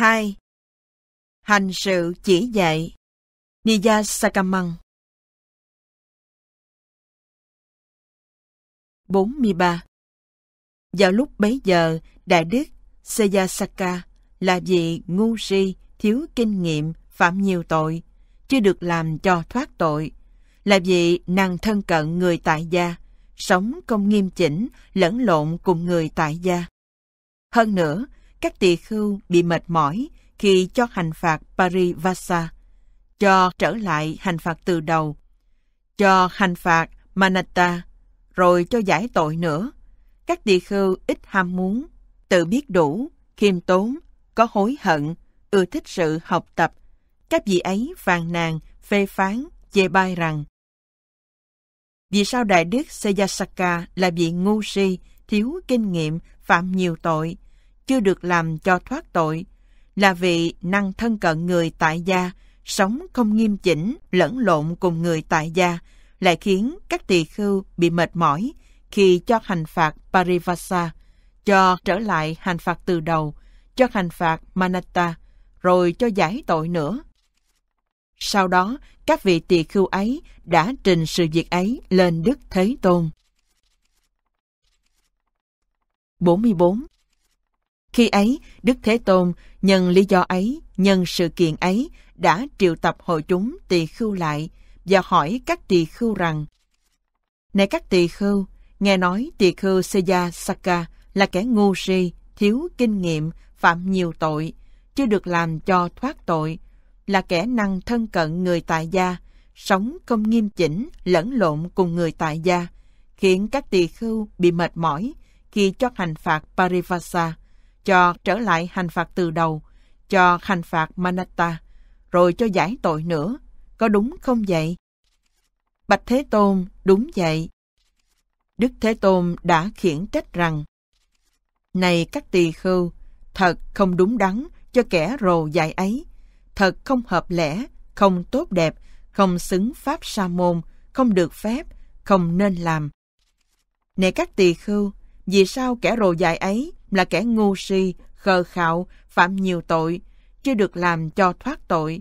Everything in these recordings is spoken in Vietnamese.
2. Hành sự chỉ dạy Nija Sakamang 43. Vào lúc bấy giờ, Đại Đức Seyasaka là vị ngu si, thiếu kinh nghiệm, phạm nhiều tội, chưa được làm cho thoát tội, là vị nàng thân cận người tại gia, sống không nghiêm chỉnh, lẫn lộn cùng người tại gia. Hơn nữa, các tỳ khưu bị mệt mỏi khi cho hành phạt Parivasa, cho trở lại hành phạt từ đầu, cho hành phạt Manatta, rồi cho giải tội nữa. Các tỳ khưu ít ham muốn, tự biết đủ, khiêm tốn, có hối hận, ưa thích sự học tập. Các vị ấy phàn nàn, phê phán, chê bai rằng Vì sao Đại Đức Seyasaka là vị ngu si, thiếu kinh nghiệm, phạm nhiều tội, chưa được làm cho thoát tội, là vì năng thân cận người tại gia, sống không nghiêm chỉnh, lẫn lộn cùng người tại gia, lại khiến các tỳ khưu bị mệt mỏi khi cho hành phạt Parivasa, cho trở lại hành phạt từ đầu, cho hành phạt Manatta, rồi cho giải tội nữa. Sau đó, các vị tỳ khưu ấy đã trình sự việc ấy lên Đức Thế Tôn. 44. Khi ấy, Đức Thế Tôn, nhân lý do ấy, nhân sự kiện ấy, đã triệu tập hội chúng tỳ khưu lại và hỏi các tỳ khưu rằng Này các tỳ khưu, nghe nói tỳ khưu Seya Saka là kẻ ngu si, thiếu kinh nghiệm, phạm nhiều tội, chưa được làm cho thoát tội, là kẻ năng thân cận người tại gia, sống không nghiêm chỉnh, lẫn lộn cùng người tại gia, khiến các tỳ khưu bị mệt mỏi khi cho hành phạt Parivasa cho trở lại hành phạt từ đầu, cho hành phạt Manatta, rồi cho giải tội nữa. Có đúng không vậy? Bạch Thế Tôn, đúng vậy. Đức Thế Tôn đã khiển trách rằng Này các tỳ khưu, thật không đúng đắn cho kẻ rồ dại ấy, thật không hợp lẽ, không tốt đẹp, không xứng pháp sa môn, không được phép, không nên làm. Này các tỳ khưu, vì sao kẻ rồ dài ấy là kẻ ngu si, khờ khạo, phạm nhiều tội, chưa được làm cho thoát tội,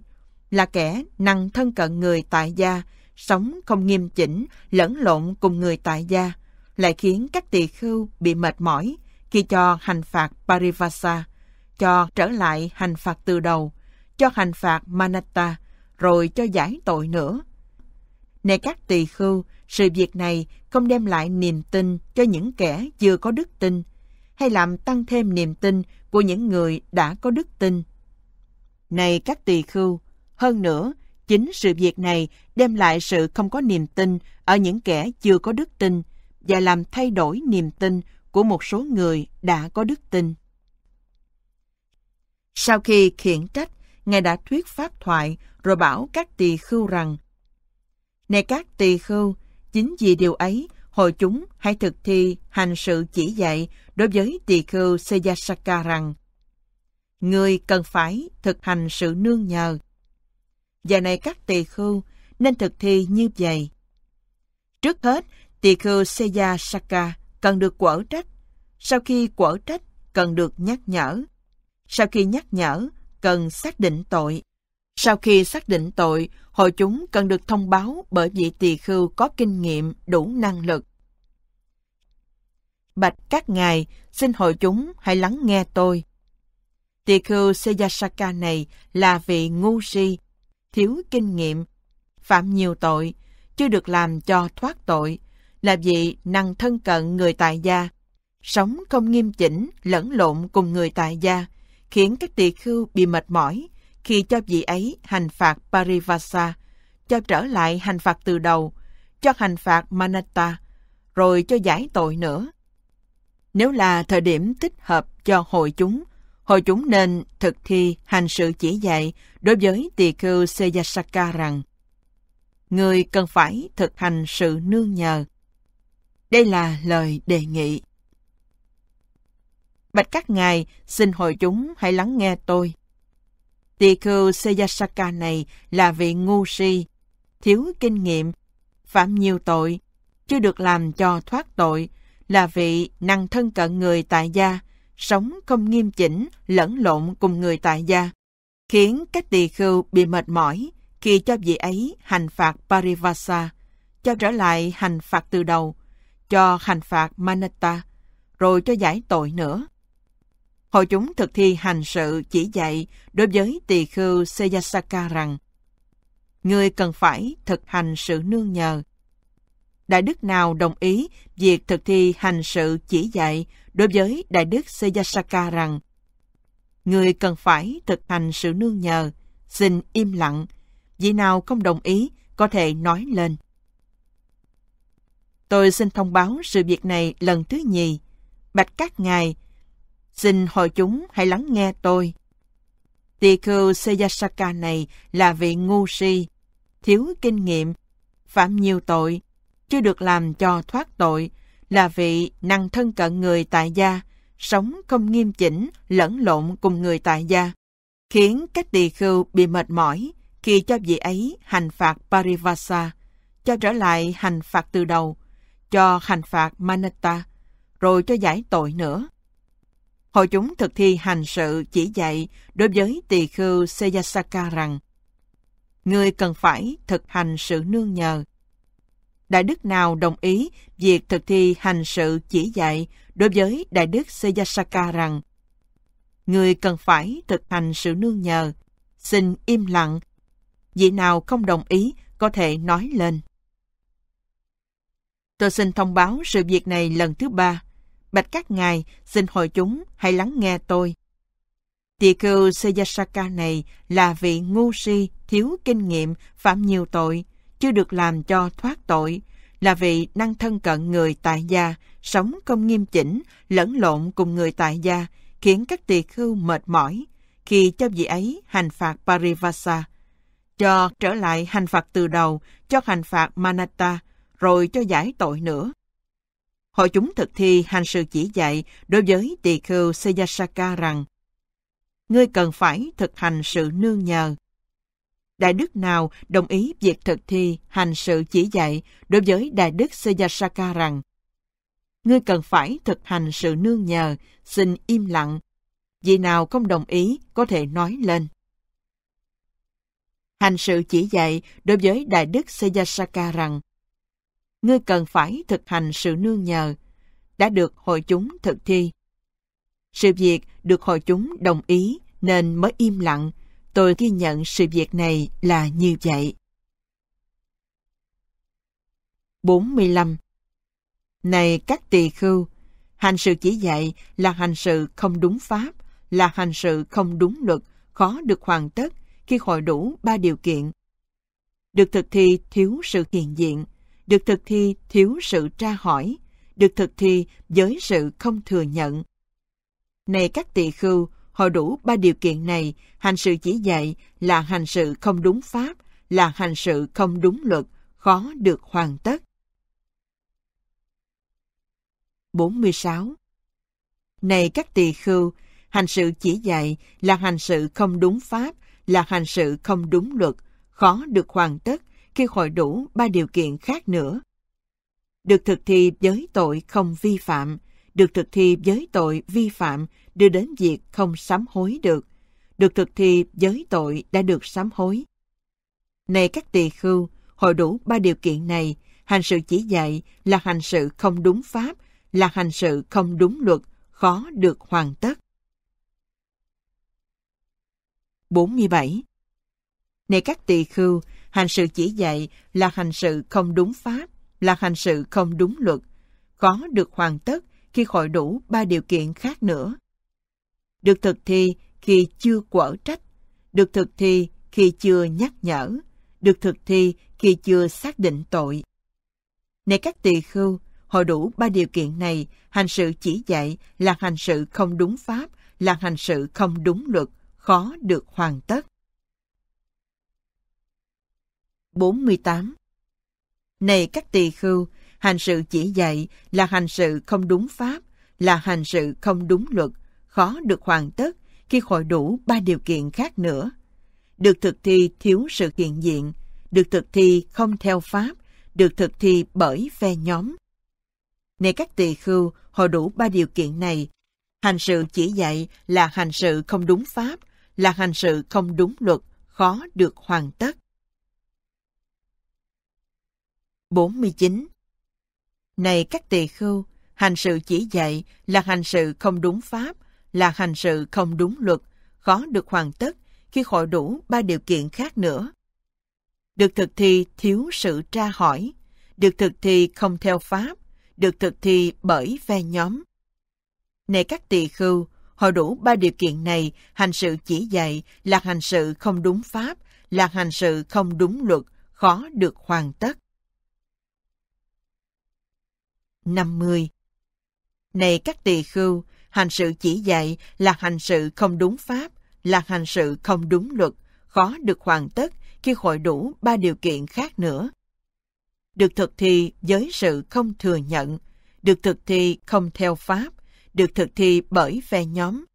là kẻ năng thân cận người tại gia, sống không nghiêm chỉnh, lẫn lộn cùng người tại gia, lại khiến các tỳ khưu bị mệt mỏi khi cho hành phạt Parivasa, cho trở lại hành phạt từ đầu, cho hành phạt Manatta, rồi cho giải tội nữa. Này các tỳ khưu, sự việc này không đem lại niềm tin cho những kẻ chưa có đức tin hay làm tăng thêm niềm tin của những người đã có đức tin. Này các tỳ khưu, hơn nữa, chính sự việc này đem lại sự không có niềm tin ở những kẻ chưa có đức tin và làm thay đổi niềm tin của một số người đã có đức tin. Sau khi khiển trách, Ngài đã thuyết pháp thoại rồi bảo các tỳ khưu rằng Này các tỳ khưu, Chính vì điều ấy, hội chúng hãy thực thi hành sự chỉ dạy đối với tỳ khưu Seyasaka rằng Người cần phải thực hành sự nương nhờ. Giờ này các tỳ khưu nên thực thi như vậy. Trước hết, tỳ khưu Seyasaka cần được quở trách. Sau khi quở trách, cần được nhắc nhở. Sau khi nhắc nhở, cần xác định tội. Sau khi xác định tội, hội chúng cần được thông báo bởi vị tỳ khưu có kinh nghiệm đủ năng lực. Bạch các ngài, xin hội chúng hãy lắng nghe tôi. Tỳ khưu Seyasaka này là vị ngu si, thiếu kinh nghiệm, phạm nhiều tội, chưa được làm cho thoát tội, là vị năng thân cận người tại gia, sống không nghiêm chỉnh, lẫn lộn cùng người tại gia, khiến các tỳ khưu bị mệt mỏi, khi cho vị ấy hành phạt Parivasa, cho trở lại hành phạt từ đầu, cho hành phạt Manatta, rồi cho giải tội nữa. Nếu là thời điểm thích hợp cho hội chúng, hội chúng nên thực thi hành sự chỉ dạy đối với tỳ khưu Seyasaka rằng người cần phải thực hành sự nương nhờ. Đây là lời đề nghị. Bạch các ngài, xin hội chúng hãy lắng nghe tôi. Tiku Seyasaka này là vị ngu si, thiếu kinh nghiệm, phạm nhiều tội, chưa được làm cho thoát tội, là vị năng thân cận người tại gia, sống không nghiêm chỉnh, lẫn lộn cùng người tại gia, khiến các tỳ khưu bị mệt mỏi khi cho vị ấy hành phạt Parivasa, cho trở lại hành phạt từ đầu, cho hành phạt Manatta, rồi cho giải tội nữa hội chúng thực thi hành sự chỉ dạy đối với tỳ khưu Seyasaka rằng người cần phải thực hành sự nương nhờ. Đại đức nào đồng ý việc thực thi hành sự chỉ dạy đối với đại đức Seyasaka rằng người cần phải thực hành sự nương nhờ, xin im lặng, vị nào không đồng ý có thể nói lên. Tôi xin thông báo sự việc này lần thứ nhì. Bạch các ngài, Xin hội chúng hãy lắng nghe tôi. Tỳ khưu Seyasaka này là vị ngu si, thiếu kinh nghiệm, phạm nhiều tội, chưa được làm cho thoát tội, là vị năng thân cận người tại gia, sống không nghiêm chỉnh, lẫn lộn cùng người tại gia, khiến các tỳ khưu bị mệt mỏi khi cho vị ấy hành phạt Parivasa, cho trở lại hành phạt từ đầu, cho hành phạt Manata, rồi cho giải tội nữa hội chúng thực thi hành sự chỉ dạy đối với tỳ khưu Seyasaka rằng người cần phải thực hành sự nương nhờ. Đại đức nào đồng ý việc thực thi hành sự chỉ dạy đối với đại đức Seyasaka rằng người cần phải thực hành sự nương nhờ, xin im lặng. Vị nào không đồng ý có thể nói lên. Tôi xin thông báo sự việc này lần thứ ba bạch các ngài, xin hội chúng hãy lắng nghe tôi. Tỳ khưu sejasaka này là vị ngu si, thiếu kinh nghiệm, phạm nhiều tội, chưa được làm cho thoát tội, là vị năng thân cận người tại gia, sống không nghiêm chỉnh, lẫn lộn cùng người tại gia, khiến các tỳ khưu mệt mỏi, khi cho vị ấy hành phạt Parivasa. Cho trở lại hành phạt từ đầu, cho hành phạt Manata, rồi cho giải tội nữa họ chúng thực thi hành sự chỉ dạy đối với tỳ khưu Seyasaka rằng Ngươi cần phải thực hành sự nương nhờ. Đại đức nào đồng ý việc thực thi hành sự chỉ dạy đối với đại đức Seyasaka rằng Ngươi cần phải thực hành sự nương nhờ, xin im lặng. vì nào không đồng ý có thể nói lên. Hành sự chỉ dạy đối với Đại Đức Seyasaka rằng ngươi cần phải thực hành sự nương nhờ, đã được hội chúng thực thi. Sự việc được hội chúng đồng ý nên mới im lặng, tôi ghi nhận sự việc này là như vậy. 45. Này các tỳ khưu, hành sự chỉ dạy là hành sự không đúng pháp, là hành sự không đúng luật, khó được hoàn tất khi hội đủ ba điều kiện. Được thực thi thiếu sự hiện diện, được thực thi thiếu sự tra hỏi, được thực thi với sự không thừa nhận. Này các tỳ khưu, họ đủ ba điều kiện này, hành sự chỉ dạy là hành sự không đúng pháp, là hành sự không đúng luật, khó được hoàn tất. 46. Này các tỳ khưu, hành sự chỉ dạy là hành sự không đúng pháp, là hành sự không đúng luật, khó được hoàn tất, khi hội đủ ba điều kiện khác nữa. Được thực thi với tội không vi phạm, được thực thi với tội vi phạm đưa đến việc không sám hối được, được thực thi với tội đã được sám hối. Này các tỳ khưu, hội đủ ba điều kiện này, hành sự chỉ dạy là hành sự không đúng pháp, là hành sự không đúng luật, khó được hoàn tất. 47. Này các tỳ khưu, Hành sự chỉ dạy là hành sự không đúng pháp, là hành sự không đúng luật, khó được hoàn tất khi khỏi đủ ba điều kiện khác nữa. Được thực thi khi chưa quở trách, được thực thi khi chưa nhắc nhở, được thực thi khi chưa xác định tội. Này các tỳ khưu, hội đủ ba điều kiện này, hành sự chỉ dạy là hành sự không đúng pháp, là hành sự không đúng luật, khó được hoàn tất. 48 Này các tỳ khưu, hành sự chỉ dạy là hành sự không đúng pháp, là hành sự không đúng luật, khó được hoàn tất khi hội đủ ba điều kiện khác nữa. Được thực thi thiếu sự hiện diện, được thực thi không theo pháp, được thực thi bởi phe nhóm. Này các tỳ khưu, hội đủ ba điều kiện này. Hành sự chỉ dạy là hành sự không đúng pháp, là hành sự không đúng luật, khó được hoàn tất. 49 Này các tỳ khưu, hành sự chỉ dạy là hành sự không đúng pháp, là hành sự không đúng luật, khó được hoàn tất khi hội đủ ba điều kiện khác nữa. Được thực thi thiếu sự tra hỏi, được thực thi không theo pháp, được thực thi bởi phe nhóm. Này các tỳ khưu, hội đủ ba điều kiện này, hành sự chỉ dạy là hành sự không đúng pháp, là hành sự không đúng luật, khó được hoàn tất. 50. Này các tỳ khưu, hành sự chỉ dạy là hành sự không đúng pháp, là hành sự không đúng luật, khó được hoàn tất khi hội đủ ba điều kiện khác nữa. Được thực thi với sự không thừa nhận, được thực thi không theo pháp, được thực thi bởi phe nhóm.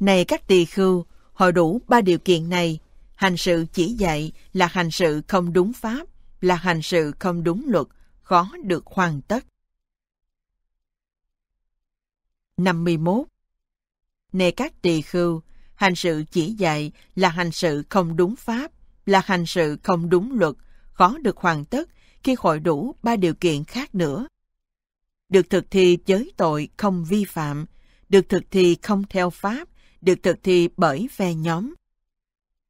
Này các tỳ khưu, hội đủ ba điều kiện này, hành sự chỉ dạy là hành sự không đúng pháp, là hành sự không đúng luật, khó được hoàn tất. 51 Nề các tỳ khưu, hành sự chỉ dạy là hành sự không đúng pháp, là hành sự không đúng luật, khó được hoàn tất khi hội đủ ba điều kiện khác nữa. Được thực thi giới tội không vi phạm, được thực thi không theo pháp, được thực thi bởi phe nhóm.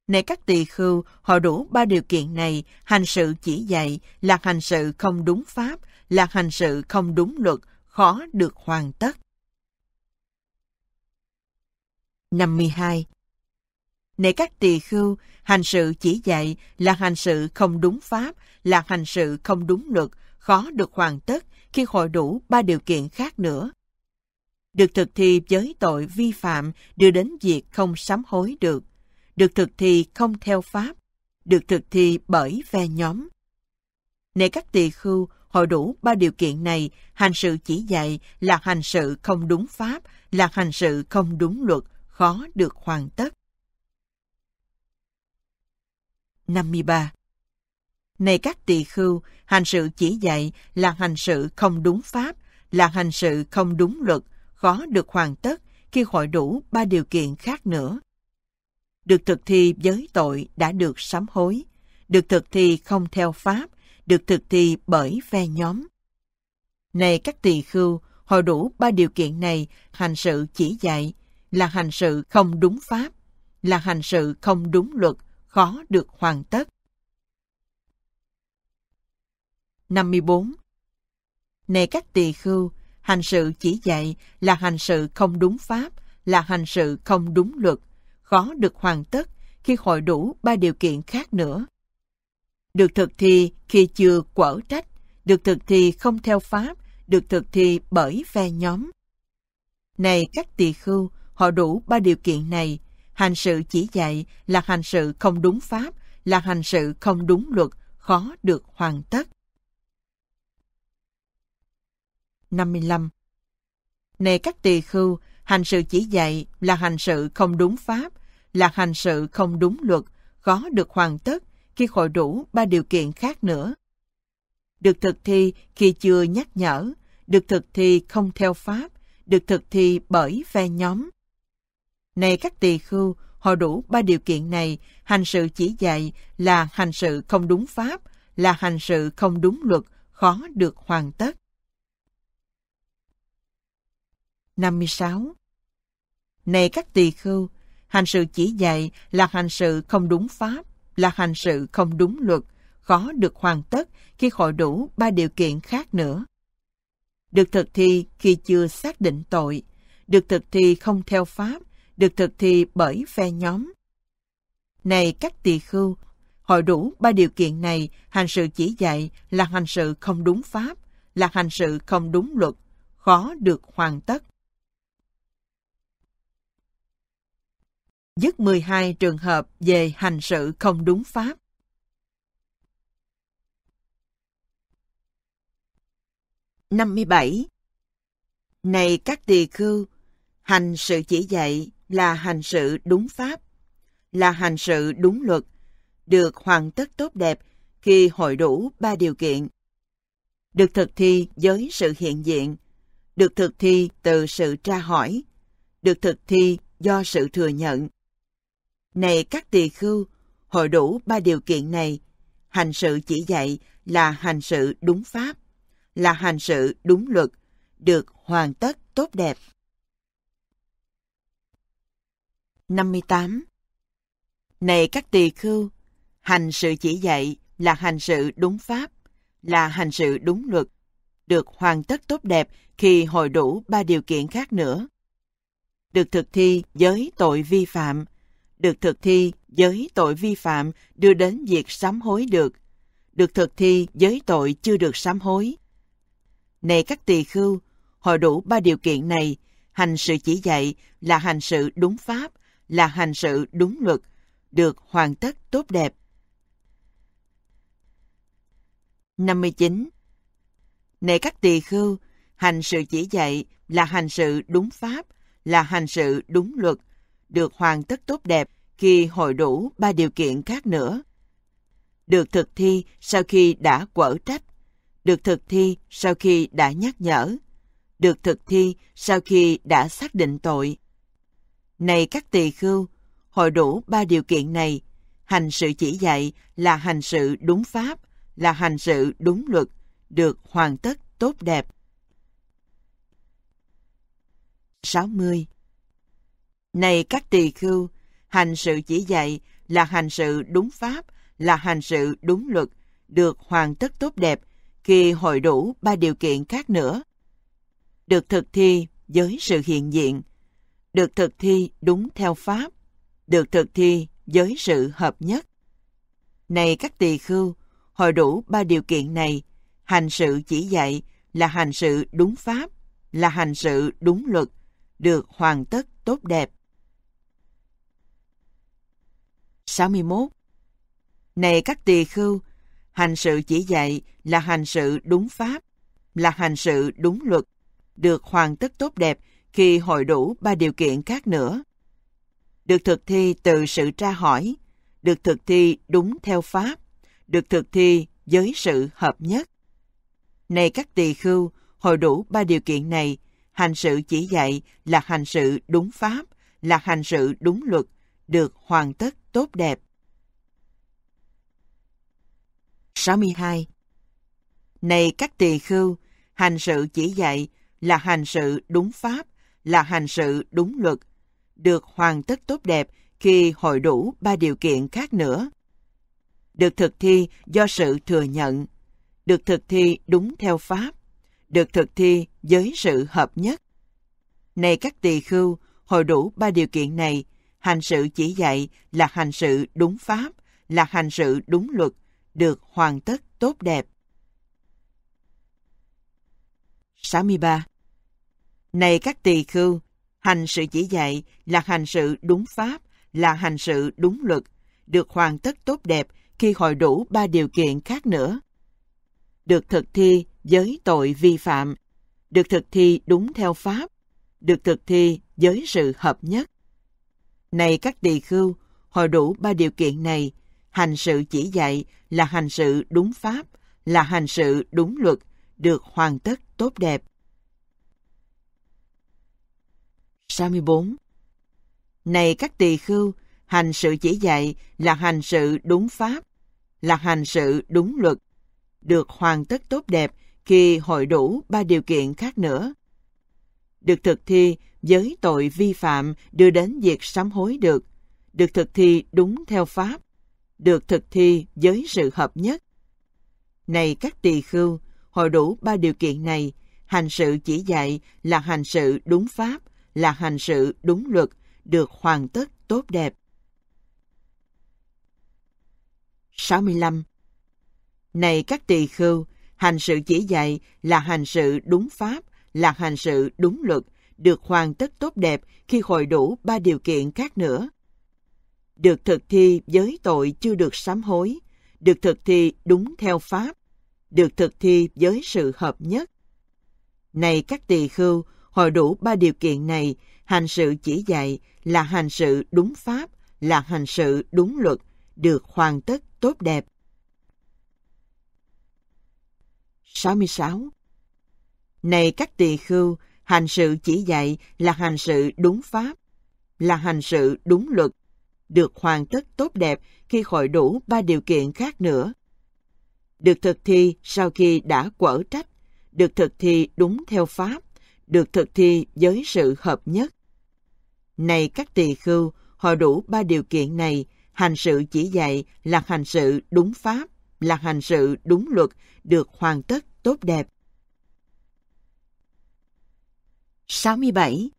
Này các tỳ khưu, họ đủ ba điều kiện này, hành sự chỉ dạy là hành sự không đúng pháp, là hành sự không đúng luật, khó được hoàn tất. 52. Nể các tỳ khưu, hành sự chỉ dạy là hành sự không đúng pháp, là hành sự không đúng luật, khó được hoàn tất khi hội đủ ba điều kiện khác nữa. Được thực thi với tội vi phạm đưa đến việc không sám hối được. Được thực thi không theo pháp. Được thực thi bởi ve nhóm. Nể các tỳ khưu, hội đủ ba điều kiện này, hành sự chỉ dạy là hành sự không đúng pháp, là hành sự không đúng luật, khó được hoàn tất. 53. Này các tỳ khưu, hành sự chỉ dạy là hành sự không đúng pháp, là hành sự không đúng luật, khó được hoàn tất khi hội đủ ba điều kiện khác nữa. Được thực thi với tội đã được sám hối, được thực thi không theo pháp, được thực thi bởi phe nhóm. Này các tỳ khưu, hội đủ ba điều kiện này, hành sự chỉ dạy là hành sự không đúng pháp, là hành sự không đúng luật, khó được hoàn tất. 54. Này các tỳ khưu, hành sự chỉ dạy là hành sự không đúng pháp, là hành sự không đúng luật, khó được hoàn tất khi hội đủ ba điều kiện khác nữa. Được thực thi khi chưa quở trách, được thực thi không theo pháp, được thực thi bởi phe nhóm. Này các tỳ khưu, họ đủ ba điều kiện này. Hành sự chỉ dạy là hành sự không đúng pháp, là hành sự không đúng luật, khó được hoàn tất. 55. Này các tỳ khưu, hành sự chỉ dạy là hành sự không đúng pháp, là hành sự không đúng luật, khó được hoàn tất khi hội đủ ba điều kiện khác nữa. Được thực thi khi chưa nhắc nhở, được thực thi không theo pháp, được thực thi bởi phe nhóm. Này các tỳ khưu, họ đủ ba điều kiện này, hành sự chỉ dạy là hành sự không đúng pháp, là hành sự không đúng luật, khó được hoàn tất. 56. Này các tỳ khưu, hành sự chỉ dạy là hành sự không đúng pháp, là hành sự không đúng luật, khó được hoàn tất khi hội đủ ba điều kiện khác nữa. Được thực thi khi chưa xác định tội, được thực thi không theo pháp, được thực thi bởi phe nhóm. Này các tỳ khưu, hội đủ ba điều kiện này, hành sự chỉ dạy là hành sự không đúng pháp, là hành sự không đúng luật, khó được hoàn tất. Dứt 12 trường hợp về hành sự không đúng pháp. năm mươi bảy Này các tỳ khưu, hành sự chỉ dạy là hành sự đúng pháp, là hành sự đúng luật, được hoàn tất tốt đẹp khi hội đủ ba điều kiện. Được thực thi với sự hiện diện, được thực thi từ sự tra hỏi, được thực thi do sự thừa nhận. Này các tỳ khưu, hội đủ ba điều kiện này, hành sự chỉ dạy là hành sự đúng pháp, là hành sự đúng luật, được hoàn tất tốt đẹp. 58 Này các tỳ khưu, hành sự chỉ dạy là hành sự đúng pháp, là hành sự đúng luật, được hoàn tất tốt đẹp khi hội đủ ba điều kiện khác nữa. Được thực thi với tội vi phạm, được thực thi với tội vi phạm đưa đến việc sám hối được, được thực thi với tội chưa được sám hối. Này các tỳ khưu, hội đủ ba điều kiện này, hành sự chỉ dạy là hành sự đúng pháp, là hành sự đúng luật, được hoàn tất tốt đẹp. 59. Nệ các tỳ khưu, hành sự chỉ dạy là hành sự đúng pháp, là hành sự đúng luật, được hoàn tất tốt đẹp khi hội đủ ba điều kiện khác nữa. Được thực thi sau khi đã quở trách, được thực thi sau khi đã nhắc nhở, được thực thi sau khi đã xác định tội. Này các tỳ khưu, hội đủ ba điều kiện này, hành sự chỉ dạy là hành sự đúng pháp, là hành sự đúng luật, được hoàn tất tốt đẹp. 60. Này các tỳ khưu, hành sự chỉ dạy là hành sự đúng pháp, là hành sự đúng luật, được hoàn tất tốt đẹp khi hội đủ ba điều kiện khác nữa. Được thực thi với sự hiện diện, được thực thi đúng theo Pháp, được thực thi với sự hợp nhất. Này các tỳ khưu, hội đủ ba điều kiện này, hành sự chỉ dạy là hành sự đúng Pháp, là hành sự đúng luật, được hoàn tất tốt đẹp. 61. Này các tỳ khưu, hành sự chỉ dạy là hành sự đúng Pháp, là hành sự đúng luật, được hoàn tất tốt đẹp khi hội đủ ba điều kiện khác nữa. Được thực thi từ sự tra hỏi, được thực thi đúng theo pháp, được thực thi với sự hợp nhất. Này các tỳ khưu, hội đủ ba điều kiện này, hành sự chỉ dạy là hành sự đúng pháp, là hành sự đúng luật, được hoàn tất tốt đẹp. 62. Này các tỳ khưu, hành sự chỉ dạy là hành sự đúng pháp, là hành sự đúng luật, được hoàn tất tốt đẹp khi hội đủ ba điều kiện khác nữa. Được thực thi do sự thừa nhận, được thực thi đúng theo pháp, được thực thi với sự hợp nhất. Này các tỳ khưu, hội đủ ba điều kiện này, hành sự chỉ dạy là hành sự đúng pháp, là hành sự đúng luật, được hoàn tất tốt đẹp. 63. Này các tỳ khưu, hành sự chỉ dạy là hành sự đúng pháp, là hành sự đúng luật, được hoàn tất tốt đẹp khi hội đủ ba điều kiện khác nữa. Được thực thi với tội vi phạm, được thực thi đúng theo pháp, được thực thi với sự hợp nhất. Này các tỳ khưu, hội đủ ba điều kiện này, hành sự chỉ dạy là hành sự đúng pháp, là hành sự đúng luật, được hoàn tất tốt đẹp. 64 Này các tỳ khưu, hành sự chỉ dạy là hành sự đúng pháp, là hành sự đúng luật, được hoàn tất tốt đẹp khi hội đủ ba điều kiện khác nữa. Được thực thi với tội vi phạm đưa đến việc sám hối được, được thực thi đúng theo pháp, được thực thi với sự hợp nhất. Này các tỳ khưu, hội đủ ba điều kiện này, hành sự chỉ dạy là hành sự đúng pháp, là hành sự đúng luật, được hoàn tất tốt đẹp. 65. Này các tỳ khưu, hành sự chỉ dạy là hành sự đúng pháp, là hành sự đúng luật, được hoàn tất tốt đẹp khi hội đủ ba điều kiện khác nữa. Được thực thi với tội chưa được sám hối, được thực thi đúng theo pháp, được thực thi với sự hợp nhất. Này các tỳ khưu, hội đủ ba điều kiện này, hành sự chỉ dạy là hành sự đúng pháp, là hành sự đúng luật, được hoàn tất tốt đẹp. 66. Này các tỳ khưu, hành sự chỉ dạy là hành sự đúng pháp, là hành sự đúng luật, được hoàn tất tốt đẹp khi hội đủ ba điều kiện khác nữa. Được thực thi sau khi đã quở trách, được thực thi đúng theo pháp, được thực thi với sự hợp nhất. Này các tỳ khưu, họ đủ ba điều kiện này, hành sự chỉ dạy là hành sự đúng pháp, là hành sự đúng luật, được hoàn tất tốt đẹp. 67.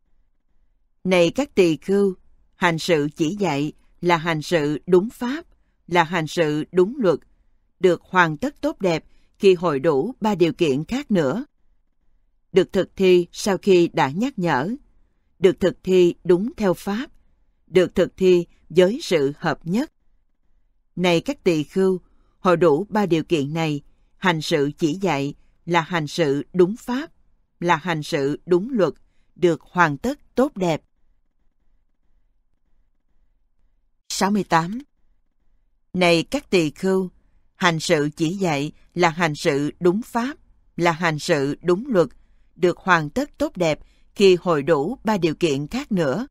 Này các tỳ khưu, hành sự chỉ dạy là hành sự đúng pháp, là hành sự đúng luật, được hoàn tất tốt đẹp khi hội đủ ba điều kiện khác nữa được thực thi sau khi đã nhắc nhở, được thực thi đúng theo pháp, được thực thi với sự hợp nhất. Này các tỳ khưu, họ đủ ba điều kiện này, hành sự chỉ dạy là hành sự đúng pháp, là hành sự đúng luật, được hoàn tất tốt đẹp. 68. Này các tỳ khưu, hành sự chỉ dạy là hành sự đúng pháp, là hành sự đúng luật, được hoàn tất tốt đẹp khi hội đủ ba điều kiện khác nữa.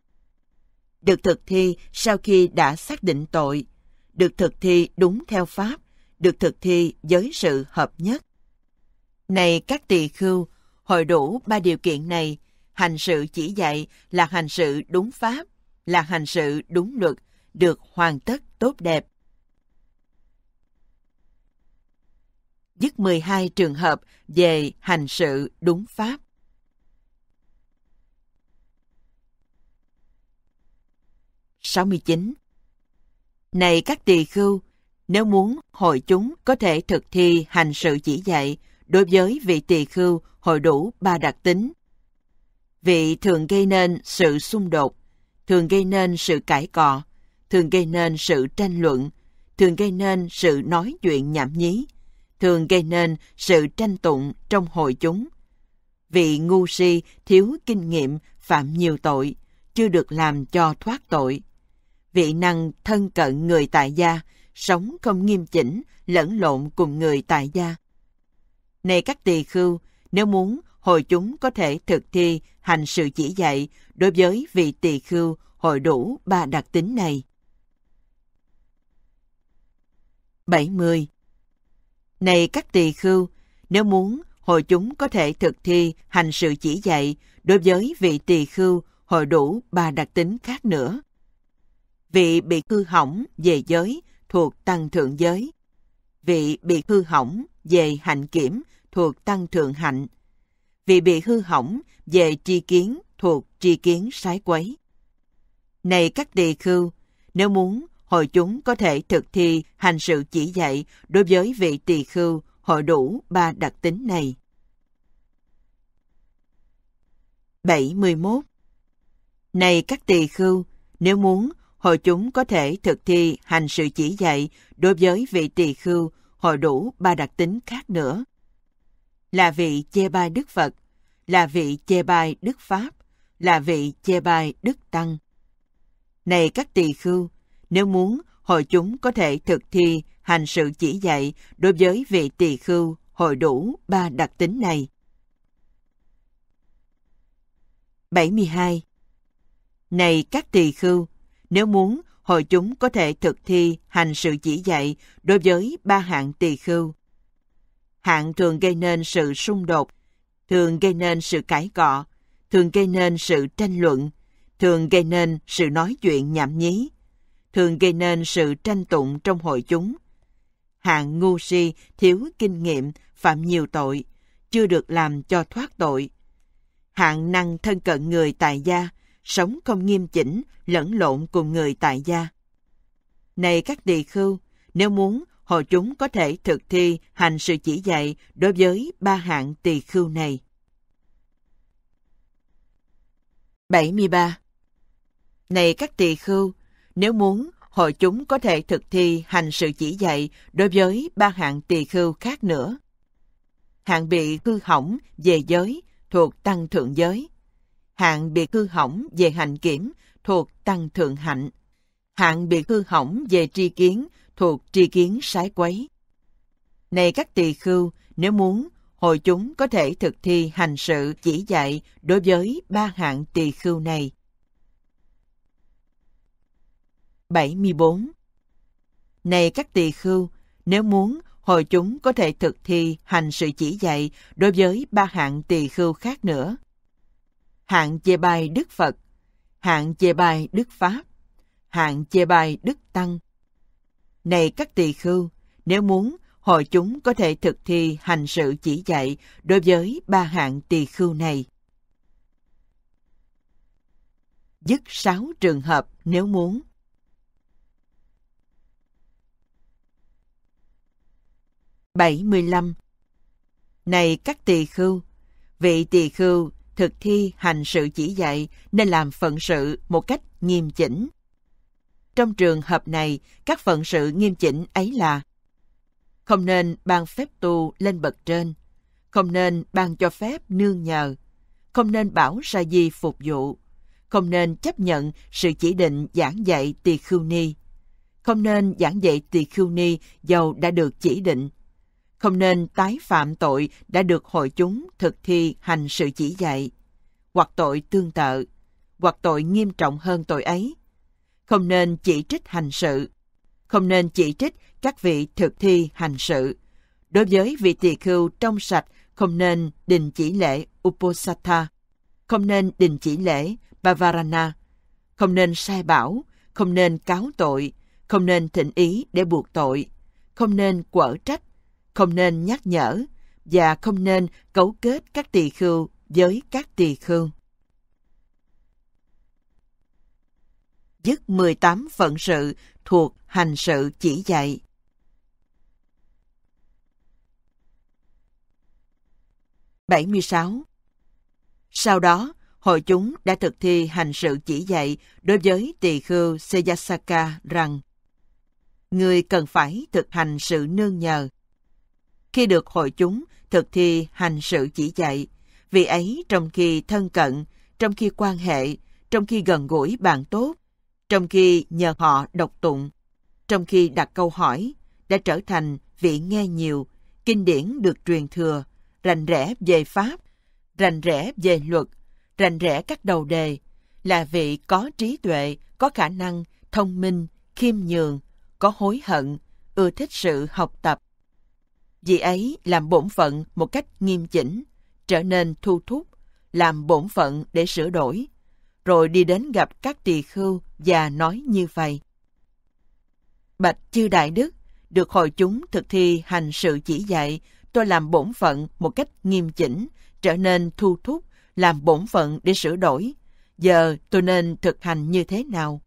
Được thực thi sau khi đã xác định tội, được thực thi đúng theo pháp, được thực thi với sự hợp nhất. Này các tỳ khưu, hội đủ ba điều kiện này, hành sự chỉ dạy là hành sự đúng pháp, là hành sự đúng luật, được hoàn tất tốt đẹp. dứt 12 trường hợp về hành sự đúng pháp. sáu mươi chín này các tỳ khưu nếu muốn hội chúng có thể thực thi hành sự chỉ dạy đối với vị tỳ khưu hội đủ ba đặc tính vị thường gây nên sự xung đột thường gây nên sự cãi cọ thường gây nên sự tranh luận thường gây nên sự nói chuyện nhảm nhí thường gây nên sự tranh tụng trong hội chúng. vị ngu si, thiếu kinh nghiệm, phạm nhiều tội, chưa được làm cho thoát tội. Vị năng thân cận người tại gia, sống không nghiêm chỉnh, lẫn lộn cùng người tại gia. Này các tỳ khưu, nếu muốn, hội chúng có thể thực thi hành sự chỉ dạy đối với vị tỳ khưu hội đủ ba đặc tính này. 70. Này các tỳ khưu, nếu muốn, hội chúng có thể thực thi hành sự chỉ dạy đối với vị tỳ khưu hội đủ ba đặc tính khác nữa. Vị bị hư hỏng về giới thuộc tăng thượng giới. Vị bị hư hỏng về hạnh kiểm thuộc tăng thượng hạnh. Vị bị hư hỏng về tri kiến thuộc tri kiến sái quấy. Này các tỳ khưu, nếu muốn, hội chúng có thể thực thi hành sự chỉ dạy đối với vị tỳ khưu hội đủ ba đặc tính này. 71. Này các tỳ khưu, nếu muốn, hội chúng có thể thực thi hành sự chỉ dạy đối với vị tỳ khưu hội đủ ba đặc tính khác nữa. Là vị chê bai Đức Phật, là vị chê bai Đức Pháp, là vị chê bai Đức Tăng. Này các tỳ khưu, nếu muốn, hội chúng có thể thực thi hành sự chỉ dạy đối với vị tỳ khưu hội đủ ba đặc tính này. 72. Này các tỳ khưu, nếu muốn, hội chúng có thể thực thi hành sự chỉ dạy đối với ba hạng tỳ khưu. Hạng thường gây nên sự xung đột, thường gây nên sự cãi cọ, thường gây nên sự tranh luận, thường gây nên sự nói chuyện nhảm nhí thường gây nên sự tranh tụng trong hội chúng. Hạng ngu si, thiếu kinh nghiệm, phạm nhiều tội, chưa được làm cho thoát tội. Hạng năng thân cận người tại gia, sống không nghiêm chỉnh, lẫn lộn cùng người tại gia. Này các tỳ khưu, nếu muốn, hội chúng có thể thực thi hành sự chỉ dạy đối với ba hạng tỳ khưu này. 73. Này các tỳ khưu, nếu muốn, hội chúng có thể thực thi hành sự chỉ dạy đối với ba hạng tỳ khưu khác nữa. Hạng bị hư hỏng về giới thuộc tăng thượng giới. Hạng bị hư hỏng về hành kiểm thuộc tăng thượng hạnh. Hạng bị hư hỏng về tri kiến thuộc tri kiến sái quấy. Này các tỳ khưu, nếu muốn, hội chúng có thể thực thi hành sự chỉ dạy đối với ba hạng tỳ khưu này. 74 Này các tỳ khưu, nếu muốn, hội chúng có thể thực thi hành sự chỉ dạy đối với ba hạng tỳ khưu khác nữa. Hạng chê bai Đức Phật, hạng chê bai Đức Pháp, hạng chê bai Đức Tăng. Này các tỳ khưu, nếu muốn, hội chúng có thể thực thi hành sự chỉ dạy đối với ba hạng tỳ khưu này. Dứt sáu trường hợp nếu muốn. 75 Này các tỳ khưu, vị tỳ khưu thực thi hành sự chỉ dạy nên làm phận sự một cách nghiêm chỉnh. Trong trường hợp này, các phận sự nghiêm chỉnh ấy là không nên ban phép tu lên bậc trên, không nên ban cho phép nương nhờ, không nên bảo sa di phục vụ, không nên chấp nhận sự chỉ định giảng dạy tỳ khưu ni, không nên giảng dạy tỳ khưu ni dầu đã được chỉ định, không nên tái phạm tội đã được hội chúng thực thi hành sự chỉ dạy, hoặc tội tương tự, hoặc tội nghiêm trọng hơn tội ấy. Không nên chỉ trích hành sự, không nên chỉ trích các vị thực thi hành sự. Đối với vị tỳ khưu trong sạch, không nên đình chỉ lễ Uposatha, không nên đình chỉ lễ Bavarana, không nên sai bảo, không nên cáo tội, không nên thịnh ý để buộc tội, không nên quở trách không nên nhắc nhở và không nên cấu kết các tỳ khưu với các tỳ khưu. Dứt 18 phận sự thuộc hành sự chỉ dạy. bảy mươi sáu Sau đó, hội chúng đã thực thi hành sự chỉ dạy đối với tỳ khưu Seyasaka rằng người cần phải thực hành sự nương nhờ khi được hội chúng thực thi hành sự chỉ dạy. Vì ấy trong khi thân cận, trong khi quan hệ, trong khi gần gũi bạn tốt, trong khi nhờ họ độc tụng, trong khi đặt câu hỏi, đã trở thành vị nghe nhiều, kinh điển được truyền thừa, rành rẽ về Pháp, rành rẽ về luật, rành rẽ các đầu đề, là vị có trí tuệ, có khả năng, thông minh, khiêm nhường, có hối hận, ưa thích sự học tập, vì ấy làm bổn phận một cách nghiêm chỉnh, trở nên thu thúc, làm bổn phận để sửa đổi, rồi đi đến gặp các tỳ khưu và nói như vậy. Bạch chư đại đức, được hội chúng thực thi hành sự chỉ dạy, tôi làm bổn phận một cách nghiêm chỉnh, trở nên thu thúc, làm bổn phận để sửa đổi. Giờ tôi nên thực hành như thế nào?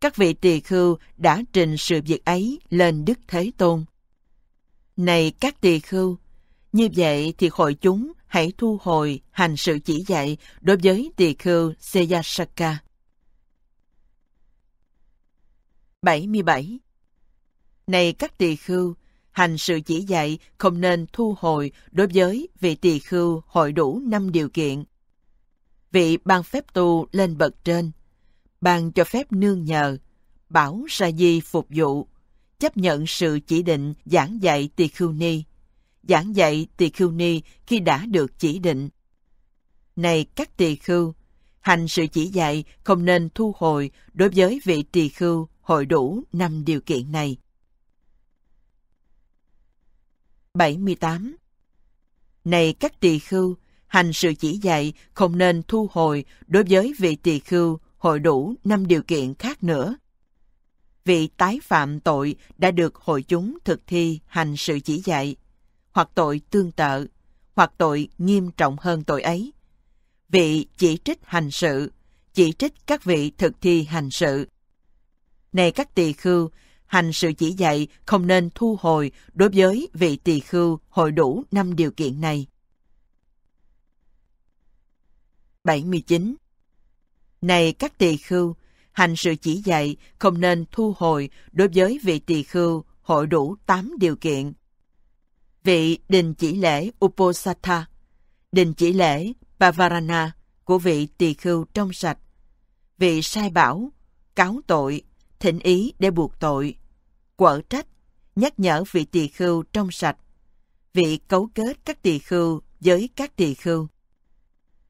Các vị tỳ khưu đã trình sự việc ấy lên Đức Thế Tôn. Này các tỳ khưu, như vậy thì hội chúng hãy thu hồi hành sự chỉ dạy đối với tỳ khưu Seyasaka. 77. Này các tỳ khưu, hành sự chỉ dạy không nên thu hồi đối với vị tỳ khưu hội đủ năm điều kiện. Vị ban phép tu lên bậc trên, ban cho phép nương nhờ, bảo sa di phục vụ, chấp nhận sự chỉ định giảng dạy tỳ khưu ni. Giảng dạy tỳ khưu ni khi đã được chỉ định. Này các tỳ khưu, hành sự chỉ dạy không nên thu hồi đối với vị tỳ khưu hội đủ năm điều kiện này. 78. Này các tỳ khưu, hành sự chỉ dạy không nên thu hồi đối với vị tỳ khưu hội đủ năm điều kiện khác nữa vì tái phạm tội đã được hội chúng thực thi hành sự chỉ dạy, hoặc tội tương tự, hoặc tội nghiêm trọng hơn tội ấy. Vị chỉ trích hành sự, chỉ trích các vị thực thi hành sự. Này các tỳ khưu, hành sự chỉ dạy không nên thu hồi đối với vị tỳ khưu hội đủ năm điều kiện này. 79. Này các tỳ khưu, hành sự chỉ dạy không nên thu hồi đối với vị tỳ khưu hội đủ 8 điều kiện. Vị đình chỉ lễ Uposatha, đình chỉ lễ Pavarana của vị tỳ khưu trong sạch, vị sai bảo, cáo tội, thỉnh ý để buộc tội, quở trách, nhắc nhở vị tỳ khưu trong sạch, vị cấu kết các tỳ khưu với các tỳ khưu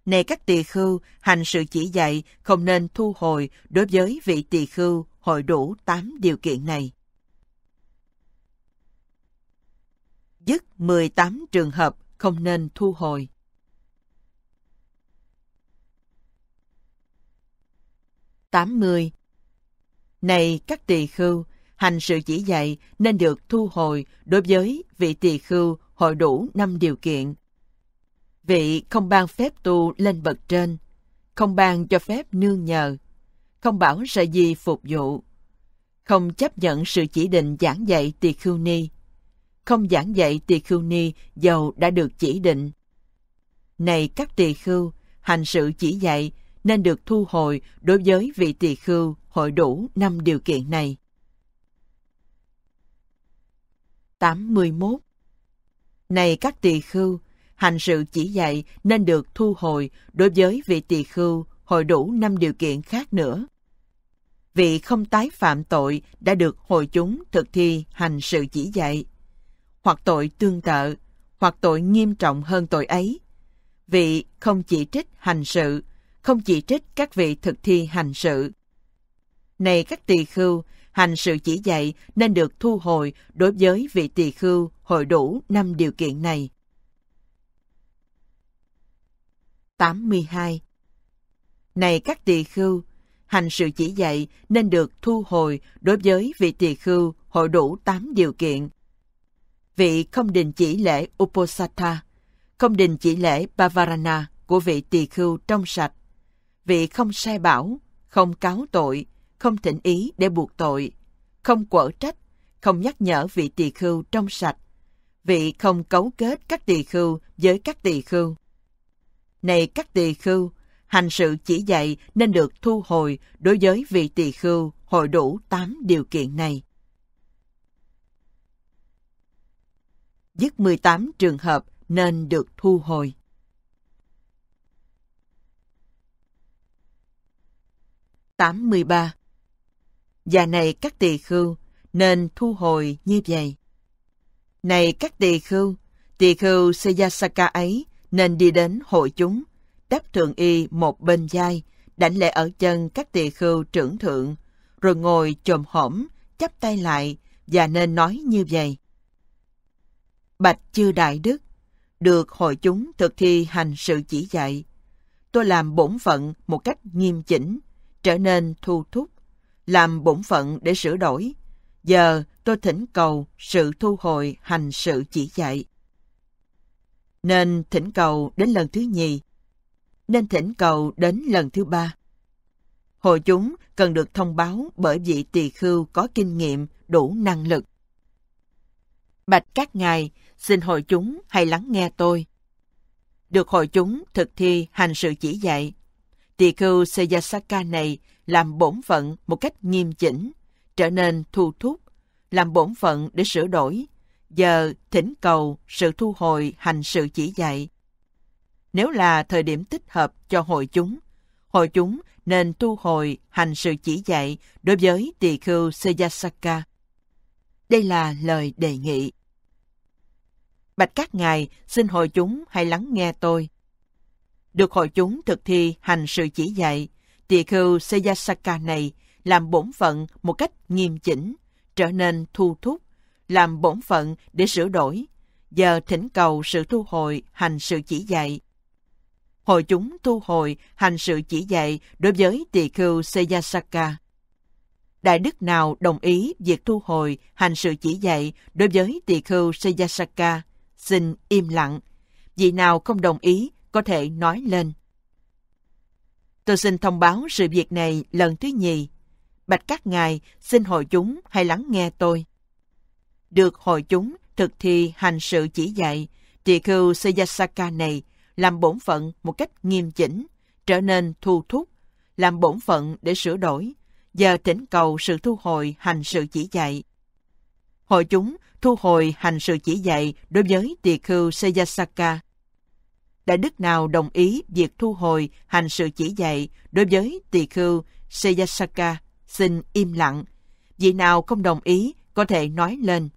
nề các tỳ khưu hành sự chỉ dạy không nên thu hồi đối với vị tỳ khưu hội đủ tám điều kiện này. Dứt 18 trường hợp không nên thu hồi. tám mươi Này các tỳ khưu, hành sự chỉ dạy nên được thu hồi đối với vị tỳ khưu hội đủ năm điều kiện vị không ban phép tu lên bậc trên, không ban cho phép nương nhờ, không bảo sợ gì phục vụ, không chấp nhận sự chỉ định giảng dạy tỳ khưu ni, không giảng dạy tỳ khưu ni dầu đã được chỉ định. Này các tỳ khưu, hành sự chỉ dạy nên được thu hồi đối với vị tỳ khưu hội đủ năm điều kiện này. 81. Này các tỳ khưu, hành sự chỉ dạy nên được thu hồi đối với vị tỳ khưu hội đủ năm điều kiện khác nữa. Vị không tái phạm tội đã được hội chúng thực thi hành sự chỉ dạy, hoặc tội tương tự, hoặc tội nghiêm trọng hơn tội ấy. Vị không chỉ trích hành sự, không chỉ trích các vị thực thi hành sự. Này các tỳ khưu, hành sự chỉ dạy nên được thu hồi đối với vị tỳ khưu hội đủ năm điều kiện này. 82 Này các tỳ khưu, hành sự chỉ dạy nên được thu hồi đối với vị tỳ khưu hội đủ 8 điều kiện. Vị không đình chỉ lễ Uposatha, không đình chỉ lễ Bavarana của vị tỳ khưu trong sạch. Vị không sai bảo, không cáo tội, không thỉnh ý để buộc tội, không quở trách, không nhắc nhở vị tỳ khưu trong sạch. Vị không cấu kết các tỳ khưu với các tỳ khưu này các tỳ khưu, hành sự chỉ dạy nên được thu hồi đối với vị tỳ khưu hội đủ 8 điều kiện này. Dứt 18 trường hợp nên được thu hồi. tám mươi ba và này các tỳ khưu nên thu hồi như vậy này các tỳ khưu tỳ khưu sejasaka ấy nên đi đến hội chúng, đắp thượng y một bên vai, đảnh lễ ở chân các tỳ khưu trưởng thượng, rồi ngồi chồm hổm, chắp tay lại và nên nói như vậy. Bạch chư đại đức, được hội chúng thực thi hành sự chỉ dạy. Tôi làm bổn phận một cách nghiêm chỉnh, trở nên thu thúc, làm bổn phận để sửa đổi. Giờ tôi thỉnh cầu sự thu hồi hành sự chỉ dạy nên thỉnh cầu đến lần thứ nhì, nên thỉnh cầu đến lần thứ ba. Hội chúng cần được thông báo bởi vị tỳ khưu có kinh nghiệm, đủ năng lực. Bạch các ngài, xin hội chúng hãy lắng nghe tôi. Được hội chúng thực thi hành sự chỉ dạy, tỳ khưu Seyasaka này làm bổn phận một cách nghiêm chỉnh, trở nên thu thúc, làm bổn phận để sửa đổi, giờ thỉnh cầu sự thu hồi hành sự chỉ dạy. Nếu là thời điểm thích hợp cho hội chúng, hội chúng nên thu hồi hành sự chỉ dạy đối với tỳ khưu Seyasaka. Đây là lời đề nghị. Bạch các ngài, xin hội chúng hãy lắng nghe tôi. Được hội chúng thực thi hành sự chỉ dạy, tỳ khưu Seyasaka này làm bổn phận một cách nghiêm chỉnh, trở nên thu thúc, làm bổn phận để sửa đổi, giờ thỉnh cầu sự thu hồi hành sự chỉ dạy. Hội chúng thu hồi hành sự chỉ dạy đối với tỳ khưu Seyasaka. Đại đức nào đồng ý việc thu hồi hành sự chỉ dạy đối với tỳ khưu Seyasaka, xin im lặng. Vị nào không đồng ý có thể nói lên. Tôi xin thông báo sự việc này lần thứ nhì. Bạch các ngài, xin hội chúng hãy lắng nghe tôi được hội chúng thực thi hành sự chỉ dạy, tỳ khưu Sayasaka này làm bổn phận một cách nghiêm chỉnh, trở nên thu thúc, làm bổn phận để sửa đổi, giờ thỉnh cầu sự thu hồi hành sự chỉ dạy. Hội chúng thu hồi hành sự chỉ dạy đối với tỳ khưu Sayasaka. Đại đức nào đồng ý việc thu hồi hành sự chỉ dạy đối với tỳ khưu Sayasaka xin im lặng. Vị nào không đồng ý có thể nói lên.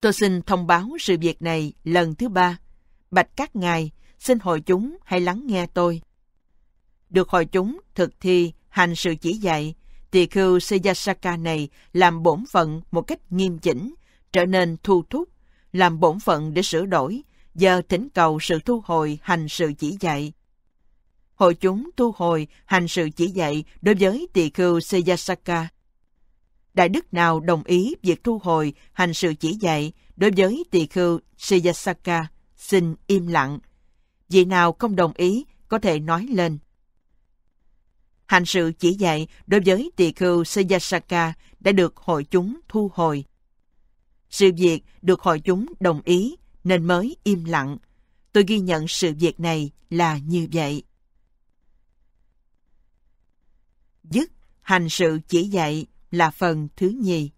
Tôi xin thông báo sự việc này lần thứ ba. Bạch các ngài, xin hội chúng hãy lắng nghe tôi. Được hội chúng thực thi hành sự chỉ dạy, tỳ khưu Seyasaka này làm bổn phận một cách nghiêm chỉnh, trở nên thu thúc, làm bổn phận để sửa đổi, giờ thỉnh cầu sự thu hồi hành sự chỉ dạy. Hội chúng thu hồi hành sự chỉ dạy đối với tỳ khưu Seyasaka đại đức nào đồng ý việc thu hồi hành sự chỉ dạy đối với tỳ khưu Siyasaka, xin im lặng. Vị nào không đồng ý, có thể nói lên. Hành sự chỉ dạy đối với tỳ khưu Siyasaka đã được hội chúng thu hồi. Sự việc được hội chúng đồng ý nên mới im lặng. Tôi ghi nhận sự việc này là như vậy. Dứt hành sự chỉ dạy là phần thứ nhì.